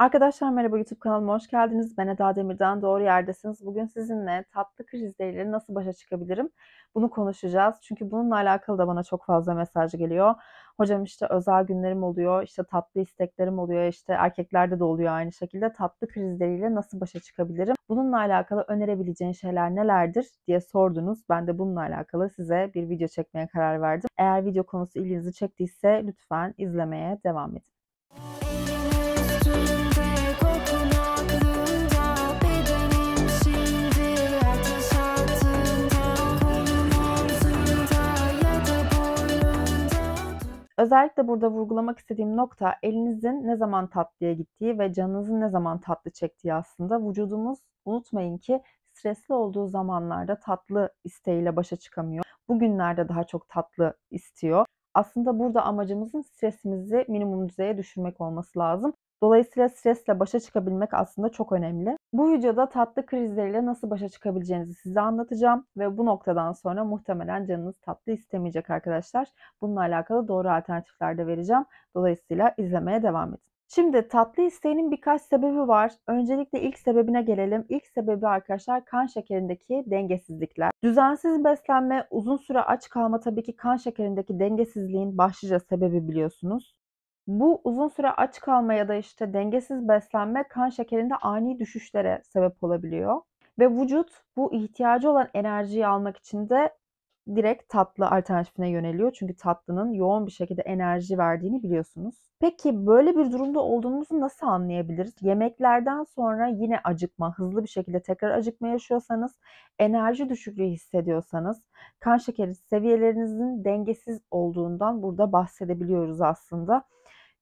Arkadaşlar merhaba YouTube kanalıma hoş geldiniz. Ben Eda Demir'den doğru yerdesiniz. Bugün sizinle tatlı krizleriyle nasıl başa çıkabilirim? Bunu konuşacağız. Çünkü bununla alakalı da bana çok fazla mesaj geliyor. Hocam işte özel günlerim oluyor, işte tatlı isteklerim oluyor, işte erkeklerde de oluyor aynı şekilde. Tatlı krizleriyle nasıl başa çıkabilirim? Bununla alakalı önerebileceğin şeyler nelerdir diye sordunuz. Ben de bununla alakalı size bir video çekmeye karar verdim. Eğer video konusu ilginizi çektiyse lütfen izlemeye devam edin. Özellikle burada vurgulamak istediğim nokta elinizin ne zaman tatlıya gittiği ve canınızın ne zaman tatlı çektiği aslında. Vücudumuz unutmayın ki stresli olduğu zamanlarda tatlı isteğiyle başa çıkamıyor. Bugünlerde daha çok tatlı istiyor. Aslında burada amacımızın stresimizi minimum düzeye düşürmek olması lazım. Dolayısıyla stresle başa çıkabilmek aslında çok önemli. Bu videoda tatlı krizleriyle nasıl başa çıkabileceğinizi size anlatacağım ve bu noktadan sonra muhtemelen canınız tatlı istemeyecek arkadaşlar. Bununla alakalı doğru alternatifler de vereceğim. Dolayısıyla izlemeye devam edin. Şimdi tatlı isteğinin birkaç sebebi var. Öncelikle ilk sebebine gelelim. İlk sebebi arkadaşlar kan şekerindeki dengesizlikler. Düzensiz beslenme, uzun süre aç kalma tabii ki kan şekerindeki dengesizliğin başlıca sebebi biliyorsunuz. Bu uzun süre aç kalma ya da işte dengesiz beslenme kan şekerinde ani düşüşlere sebep olabiliyor. Ve vücut bu ihtiyacı olan enerjiyi almak için de direkt tatlı alternatifine yöneliyor. Çünkü tatlının yoğun bir şekilde enerji verdiğini biliyorsunuz. Peki böyle bir durumda olduğumuzu nasıl anlayabiliriz? Yemeklerden sonra yine acıkma, hızlı bir şekilde tekrar acıkma yaşıyorsanız, enerji düşüklüğü hissediyorsanız, kan şekeri seviyelerinizin dengesiz olduğundan burada bahsedebiliyoruz aslında.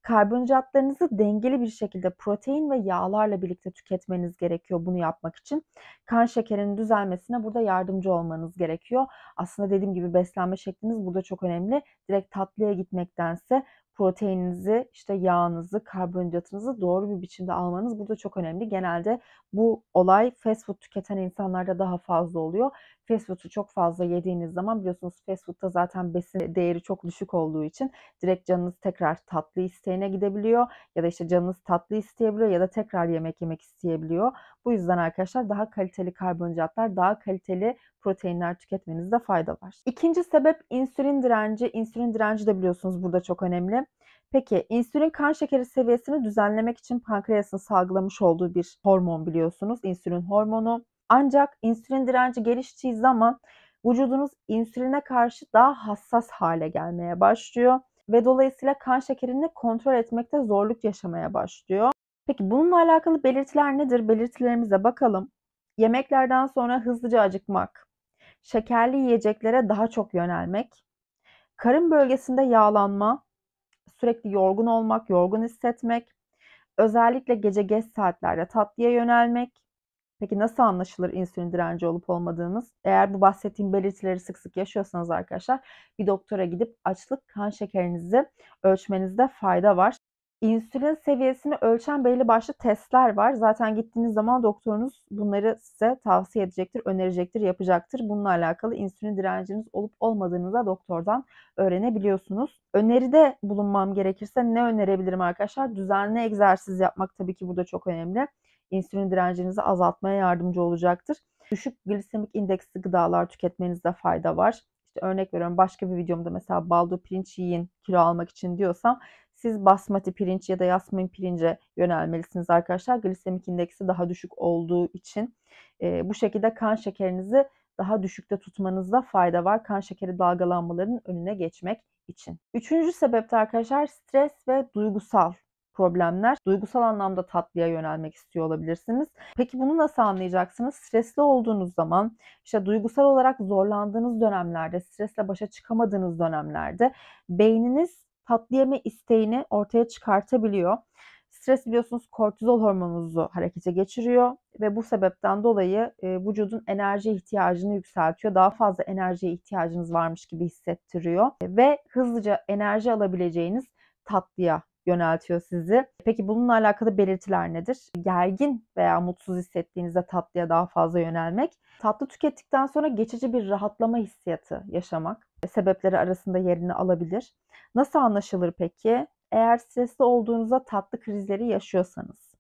Karbonhidratlarınızı dengeli bir şekilde protein ve yağlarla birlikte tüketmeniz gerekiyor bunu yapmak için. Kan şekerinin düzelmesine burada yardımcı olmanız gerekiyor. Aslında dediğim gibi beslenme şekliniz burada çok önemli. Direkt tatlıya gitmektense proteininizi, işte yağınızı, karbonhidratınızı doğru bir biçimde almanız burada çok önemli. Genelde bu olay fast food tüketen insanlarda daha fazla oluyor fast food'u çok fazla yediğiniz zaman biliyorsunuz fast food'da zaten besin değeri çok düşük olduğu için direkt canınız tekrar tatlı isteğine gidebiliyor ya da işte canınız tatlı isteyebiliyor ya da tekrar yemek yemek isteyebiliyor. Bu yüzden arkadaşlar daha kaliteli karbonhidratlar, daha kaliteli proteinler tüketmenizde fayda var. İkinci sebep insülin direnci. İnsülin direnci de biliyorsunuz burada çok önemli. Peki insülin kan şekeri seviyesini düzenlemek için pankreasın salgılamış olduğu bir hormon biliyorsunuz. insülin hormonu ancak insülin direnci geliştiği zaman vücudunuz insüline karşı daha hassas hale gelmeye başlıyor ve dolayısıyla kan şekerini kontrol etmekte zorluk yaşamaya başlıyor. Peki bununla alakalı belirtiler nedir? Belirtilerimize bakalım. Yemeklerden sonra hızlıca acıkmak, şekerli yiyeceklere daha çok yönelmek, karın bölgesinde yağlanma, sürekli yorgun olmak, yorgun hissetmek, özellikle gece geç saatlerde tatlıya yönelmek, Peki nasıl anlaşılır insülin direnci olup olmadığımız? Eğer bu bahsettiğim belirtileri sık sık yaşıyorsanız arkadaşlar bir doktora gidip açlık kan şekerinizi ölçmenizde fayda var. İnsülin seviyesini ölçen belli başlı testler var. Zaten gittiğiniz zaman doktorunuz bunları size tavsiye edecektir, önerecektir, yapacaktır. Bununla alakalı insülin direnciniz olup olmadığınıza doktordan öğrenebiliyorsunuz. Öneride bulunmam gerekirse ne önerebilirim arkadaşlar? Düzenli egzersiz yapmak tabii ki burada çok önemli insülin direncinizi azaltmaya yardımcı olacaktır. Düşük glisemik indeksli gıdalar tüketmenizde fayda var. İşte örnek veriyorum başka bir videomda mesela baldo pirinç yiyin kilo almak için diyorsam siz basmati pirinç ya da yasmin pirince yönelmelisiniz arkadaşlar. Glisemik indeksi daha düşük olduğu için e, bu şekilde kan şekerinizi daha düşükte tutmanızda fayda var. Kan şekeri dalgalanmalarının önüne geçmek için. Üçüncü sebepte arkadaşlar stres ve duygusal problemler duygusal anlamda tatlıya yönelmek istiyor olabilirsiniz. Peki bunu nasıl anlayacaksınız? Stresli olduğunuz zaman işte duygusal olarak zorlandığınız dönemlerde, stresle başa çıkamadığınız dönemlerde beyniniz tatlı yeme isteğini ortaya çıkartabiliyor. Stres biliyorsunuz kortizol hormonunuzu harekete geçiriyor ve bu sebepten dolayı e, vücudun enerji ihtiyacını yükseltiyor. Daha fazla enerjiye ihtiyacınız varmış gibi hissettiriyor ve hızlıca enerji alabileceğiniz tatlıya yöneltiyor sizi. Peki bununla alakalı belirtiler nedir? Gergin veya mutsuz hissettiğinizde tatlıya daha fazla yönelmek. Tatlı tükettikten sonra geçici bir rahatlama hissiyatı yaşamak e, sebepleri arasında yerini alabilir. Nasıl anlaşılır peki? Eğer stresli olduğunuzda tatlı krizleri yaşıyorsanız.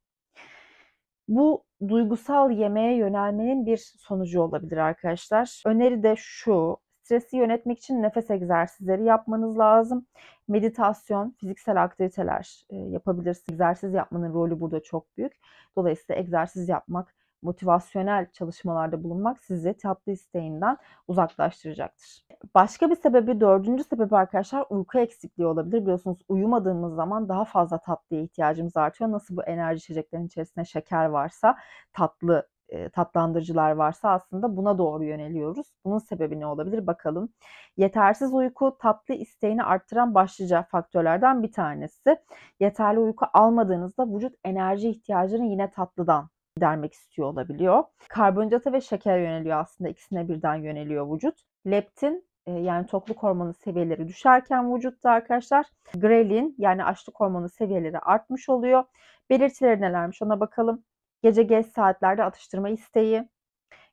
Bu duygusal yemeğe yönelmenin bir sonucu olabilir arkadaşlar. Öneri de şu. Stresi yönetmek için nefes egzersizleri yapmanız lazım. Meditasyon, fiziksel aktiviteler e, yapabilirsiniz. Egzersiz yapmanın rolü burada çok büyük. Dolayısıyla egzersiz yapmak, motivasyonel çalışmalarda bulunmak sizi tatlı isteğinden uzaklaştıracaktır. Başka bir sebebi, dördüncü sebep arkadaşlar uyku eksikliği olabilir. Biliyorsunuz uyumadığımız zaman daha fazla tatlıya ihtiyacımız artıyor. Nasıl bu enerji içeceklerin içerisinde şeker varsa tatlı e, tatlandırıcılar varsa aslında buna doğru yöneliyoruz. Bunun sebebi ne olabilir bakalım. Yetersiz uyku tatlı isteğini arttıran başlıca faktörlerden bir tanesi. Yeterli uyku almadığınızda vücut enerji ihtiyacını yine tatlıdan dermek istiyor olabiliyor. Karbonhidrata ve şeker yöneliyor aslında ikisine birden yöneliyor vücut. Leptin yani tokluk hormonu seviyeleri düşerken vücutta arkadaşlar grelin yani açlık hormonu seviyeleri artmış oluyor. Belirtileri nelermiş ona bakalım. Gece geç saatlerde atıştırma isteği,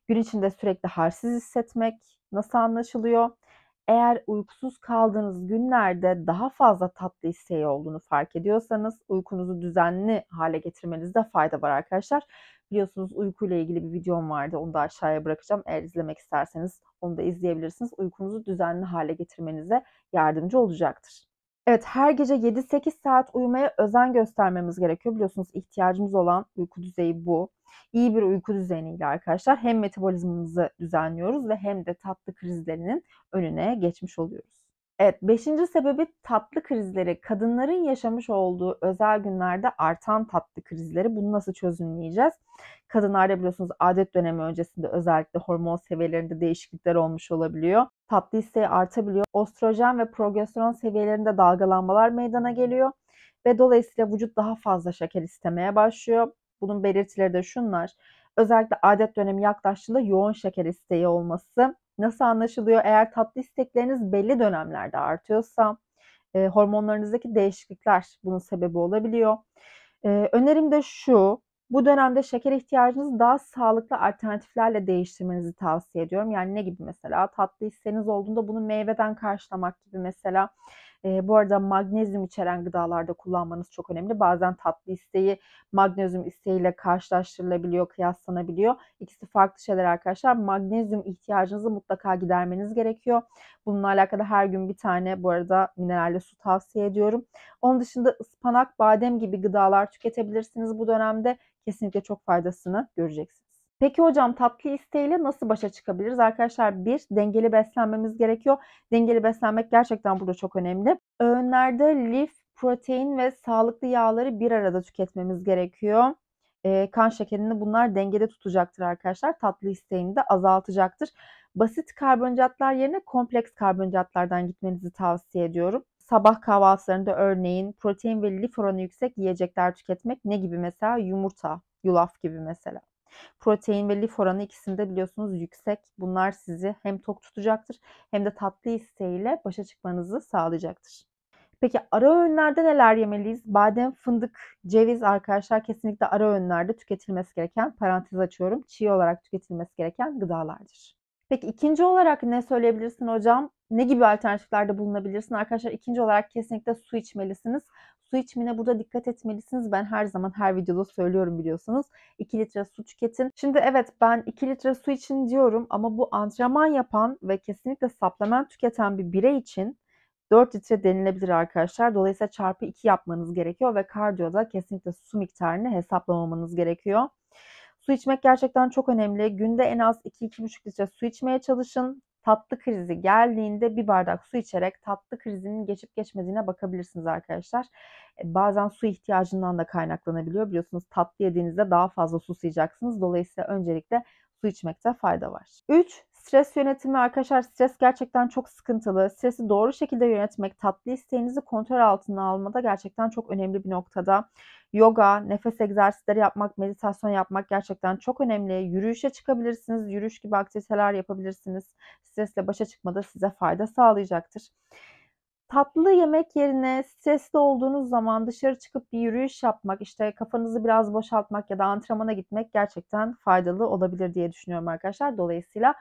gün içinde sürekli harsiz hissetmek nasıl anlaşılıyor? Eğer uykusuz kaldığınız günlerde daha fazla tatlı isteği olduğunu fark ediyorsanız uykunuzu düzenli hale getirmenizde fayda var arkadaşlar. Biliyorsunuz uykuyla ilgili bir videom vardı. Onu da aşağıya bırakacağım. Eğer izlemek isterseniz onu da izleyebilirsiniz. Uykunuzu düzenli hale getirmenize yardımcı olacaktır. Evet her gece 7-8 saat uyumaya özen göstermemiz gerekiyor. Biliyorsunuz ihtiyacımız olan uyku düzeyi bu. İyi bir uyku düzeniyle arkadaşlar hem metabolizmamızı düzenliyoruz ve hem de tatlı krizlerinin önüne geçmiş oluyoruz. Evet, beşinci sebebi tatlı krizleri. Kadınların yaşamış olduğu özel günlerde artan tatlı krizleri. Bunu nasıl çözümleyeceğiz? Kadınlarda biliyorsunuz adet dönemi öncesinde özellikle hormon seviyelerinde değişiklikler olmuş olabiliyor. Tatlı isteği artabiliyor. Ostrojen ve progesteron seviyelerinde dalgalanmalar meydana geliyor. Ve dolayısıyla vücut daha fazla şeker istemeye başlıyor. Bunun belirtileri de şunlar. Özellikle adet dönemi yaklaştığında yoğun şeker isteği olması, Nasıl anlaşılıyor? Eğer tatlı istekleriniz belli dönemlerde artıyorsa e, hormonlarınızdaki değişiklikler bunun sebebi olabiliyor. E, önerim de şu. Bu dönemde şeker ihtiyacınızı daha sağlıklı alternatiflerle değiştirmenizi tavsiye ediyorum. Yani ne gibi mesela? Tatlı isteğiniz olduğunda bunu meyveden karşılamak gibi mesela e, bu arada magnezyum içeren gıdalarda kullanmanız çok önemli. Bazen tatlı isteği magnezyum isteğiyle karşılaştırılabiliyor, kıyaslanabiliyor. İkisi farklı şeyler arkadaşlar. Magnezyum ihtiyacınızı mutlaka gidermeniz gerekiyor. Bununla alakalı her gün bir tane bu arada mineralli su tavsiye ediyorum. Onun dışında ıspanak, badem gibi gıdalar tüketebilirsiniz bu dönemde. Kesinlikle çok faydasını göreceksiniz. Peki hocam tatlı isteğiyle nasıl başa çıkabiliriz? Arkadaşlar bir dengeli beslenmemiz gerekiyor. Dengeli beslenmek gerçekten burada çok önemli. Öğünlerde lif, protein ve sağlıklı yağları bir arada tüketmemiz gerekiyor. E, kan şekerini bunlar dengede tutacaktır arkadaşlar. Tatlı isteğini de azaltacaktır. Basit karbonhidratlar yerine kompleks karbonhidratlardan gitmenizi tavsiye ediyorum sabah kahvaltılarında örneğin protein ve lif oranı yüksek yiyecekler tüketmek ne gibi mesela yumurta, yulaf gibi mesela. Protein ve lif oranı ikisinde biliyorsunuz yüksek. Bunlar sizi hem tok tutacaktır hem de tatlı isteğiyle başa çıkmanızı sağlayacaktır. Peki ara öğünlerde neler yemeliyiz? Badem, fındık, ceviz arkadaşlar kesinlikle ara öğünlerde tüketilmesi gereken, parantez açıyorum, çiğ olarak tüketilmesi gereken gıdalardır. Peki ikinci olarak ne söyleyebilirsin hocam? Ne gibi alternatiflerde bulunabilirsin? Arkadaşlar ikinci olarak kesinlikle su içmelisiniz. Su içimine burada dikkat etmelisiniz. Ben her zaman her videoda söylüyorum biliyorsunuz. 2 litre su tüketin. Şimdi evet ben 2 litre su için diyorum ama bu antrenman yapan ve kesinlikle supplement tüketen bir birey için 4 litre denilebilir arkadaşlar. Dolayısıyla çarpı 2 yapmanız gerekiyor ve kardiyoda kesinlikle su miktarını hesaplamamanız gerekiyor. Su içmek gerçekten çok önemli. Günde en az 2-2,5 litre su içmeye çalışın tatlı krizi geldiğinde bir bardak su içerek tatlı krizinin geçip geçmediğine bakabilirsiniz arkadaşlar. E, bazen su ihtiyacından da kaynaklanabiliyor. Biliyorsunuz tatlı yediğinizde daha fazla susayacaksınız. Dolayısıyla öncelikle su içmekte fayda var. 3. Stres yönetimi arkadaşlar stres gerçekten çok sıkıntılı. Stresi doğru şekilde yönetmek, tatlı isteğinizi kontrol altına almada gerçekten çok önemli bir noktada. Yoga, nefes egzersizleri yapmak, meditasyon yapmak gerçekten çok önemli. Yürüyüşe çıkabilirsiniz, yürüyüş gibi aktiviteler yapabilirsiniz. Stresle başa çıkmada size fayda sağlayacaktır tatlı yemek yerine stresli olduğunuz zaman dışarı çıkıp bir yürüyüş yapmak, işte kafanızı biraz boşaltmak ya da antrenmana gitmek gerçekten faydalı olabilir diye düşünüyorum arkadaşlar. Dolayısıyla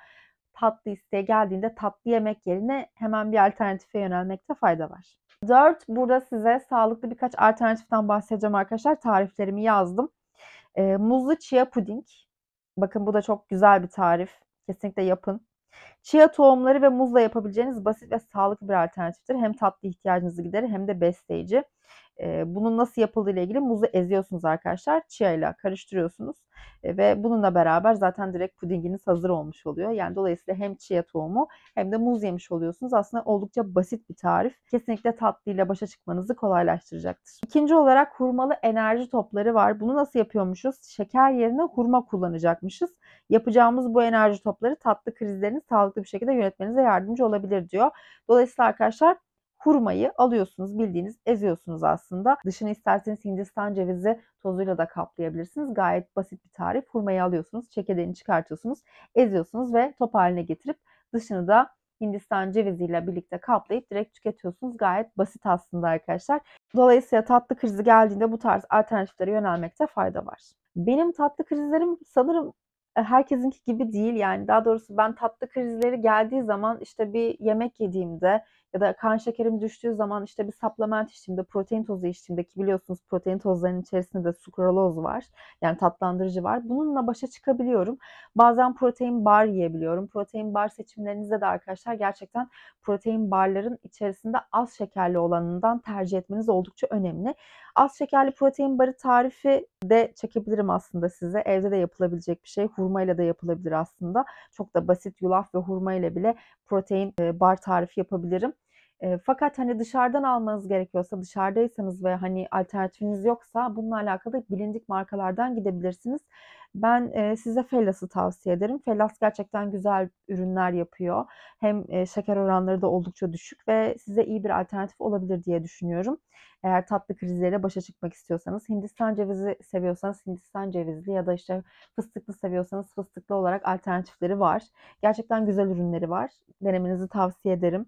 tatlı isteğe geldiğinde tatlı yemek yerine hemen bir alternatife yönelmekte fayda var. 4. Burada size sağlıklı birkaç alternatiften bahsedeceğim arkadaşlar. Tariflerimi yazdım. E, muzlu chia puding. Bakın bu da çok güzel bir tarif. Kesinlikle yapın. Chia tohumları ve muzla yapabileceğiniz basit ve sağlıklı bir alternatiftir. Hem tatlı ihtiyacınızı giderir hem de besleyici bunun nasıl yapıldığı ile ilgili muzu eziyorsunuz arkadaşlar. Chia ile karıştırıyorsunuz ve bununla beraber zaten direkt pudinginiz hazır olmuş oluyor. Yani dolayısıyla hem chia tohumu hem de muz yemiş oluyorsunuz. Aslında oldukça basit bir tarif. Kesinlikle tatlıyla başa çıkmanızı kolaylaştıracaktır. İkinci olarak hurmalı enerji topları var. Bunu nasıl yapıyormuşuz? Şeker yerine hurma kullanacakmışız. Yapacağımız bu enerji topları tatlı krizlerini sağlıklı bir şekilde yönetmenize yardımcı olabilir diyor. Dolayısıyla arkadaşlar hurmayı alıyorsunuz bildiğiniz eziyorsunuz aslında. Dışını isterseniz Hindistan cevizi tozuyla da kaplayabilirsiniz. Gayet basit bir tarif. Hurmayı alıyorsunuz, çekirdeğini çıkartıyorsunuz, eziyorsunuz ve top haline getirip dışını da Hindistan ceviziyle birlikte kaplayıp direkt tüketiyorsunuz. Gayet basit aslında arkadaşlar. Dolayısıyla tatlı krizi geldiğinde bu tarz alternatiflere yönelmekte fayda var. Benim tatlı krizlerim sanırım e, herkesinki gibi değil yani daha doğrusu ben tatlı krizleri geldiği zaman işte bir yemek yediğimde ya da kan şekerim düştüğü zaman işte bir supplement içtiğimde, protein tozu içtiğimde ki biliyorsunuz protein tozlarının içerisinde de sukraloz var. Yani tatlandırıcı var. Bununla başa çıkabiliyorum. Bazen protein bar yiyebiliyorum. Protein bar seçimlerinizde de arkadaşlar gerçekten protein barların içerisinde az şekerli olanından tercih etmeniz oldukça önemli. Az şekerli protein barı tarifi de çekebilirim aslında size. Evde de yapılabilecek bir şey. Hurmayla da yapılabilir aslında. Çok da basit yulaf ve hurma ile bile protein e, bar tarifi yapabilirim fakat hani dışarıdan almanız gerekiyorsa, dışarıdaysanız ve hani alternatifiniz yoksa bununla alakalı bilindik markalardan gidebilirsiniz. Ben e, size Fellas'ı tavsiye ederim. Fellas gerçekten güzel ürünler yapıyor. Hem e, şeker oranları da oldukça düşük ve size iyi bir alternatif olabilir diye düşünüyorum. Eğer tatlı krizlere başa çıkmak istiyorsanız, Hindistan cevizi seviyorsanız Hindistan cevizli ya da işte fıstıklı seviyorsanız fıstıklı olarak alternatifleri var. Gerçekten güzel ürünleri var. Denemenizi tavsiye ederim.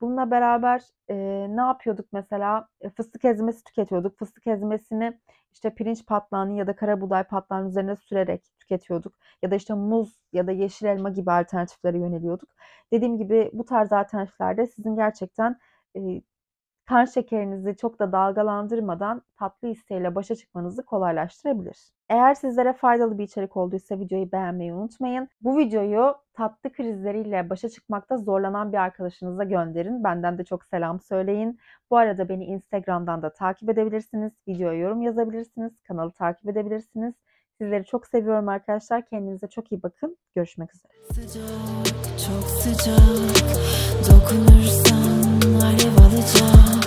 Bununla beraber e, ne yapıyorduk mesela? E, fıstık ezmesi tüketiyorduk. Fıstık ezmesini işte pirinç patlağını ya da kara buğday patlağının üzerine sürerek tüketiyorduk. Ya da işte muz ya da yeşil elma gibi alternatiflere yöneliyorduk. Dediğim gibi bu tarz alternatiflerde sizin gerçekten e, kan şekerinizi çok da dalgalandırmadan tatlı isteğiyle başa çıkmanızı kolaylaştırabilir. Eğer sizlere faydalı bir içerik olduysa videoyu beğenmeyi unutmayın. Bu videoyu tatlı krizleriyle başa çıkmakta zorlanan bir arkadaşınıza gönderin. Benden de çok selam söyleyin. Bu arada beni Instagram'dan da takip edebilirsiniz. Videoya yorum yazabilirsiniz. Kanalı takip edebilirsiniz. Sizleri çok seviyorum arkadaşlar. Kendinize çok iyi bakın. Görüşmek üzere. Sıcak, çok sıcak. Dokunursan alev alacağım.